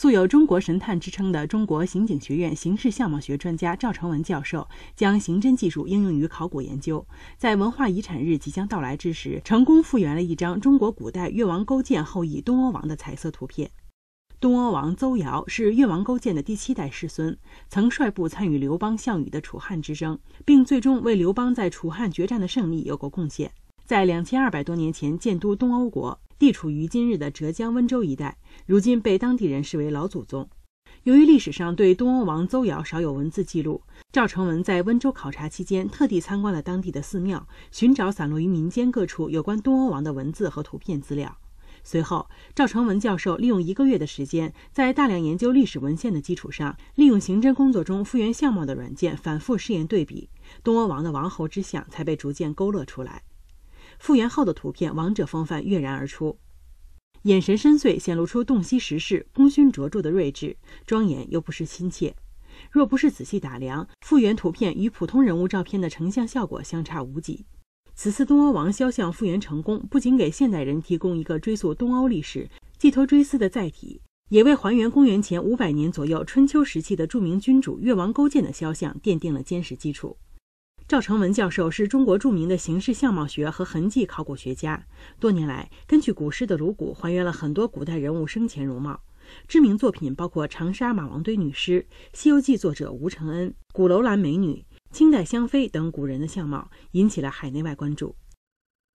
素有“中国神探”之称的中国刑警学院刑事相貌学专家赵成文教授，将刑侦技术应用于考古研究，在文化遗产日即将到来之时，成功复原了一张中国古代越王勾践后裔东欧王的彩色图片。东欧王邹尧是越王勾践的第七代世孙，曾率部参与刘邦、项羽的楚汉之争，并最终为刘邦在楚汉决战的胜利有过贡献。在两千二百多年前，建都东欧国。地处于今日的浙江温州一带，如今被当地人视为老祖宗。由于历史上对东欧王邹尧少有文字记录，赵成文在温州考察期间特地参观了当地的寺庙，寻找散落于民间各处有关东欧王的文字和图片资料。随后，赵成文教授利用一个月的时间，在大量研究历史文献的基础上，利用刑侦工作中复原相貌的软件反复试验对比，东欧王的王侯之相才被逐渐勾勒出来。复原后的图片，王者风范跃然而出，眼神深邃，显露出洞悉时事、功勋卓著的睿智，庄严又不失亲切。若不是仔细打量，复原图片与普通人物照片的成像效果相差无几。此次东欧王肖像复原成功，不仅给现代人提供一个追溯东欧历史、寄托追思的载体，也为还原公元前五百年左右春秋时期的著名君主越王勾践的肖像奠定了坚实基础。赵成文教授是中国著名的形式相貌学和痕迹考古学家。多年来，根据古尸的颅骨还原了很多古代人物生前容貌。知名作品包括长沙马王堆女尸、《西游记》作者吴承恩、古楼兰美女、清代香妃等古人的相貌，引起了海内外关注。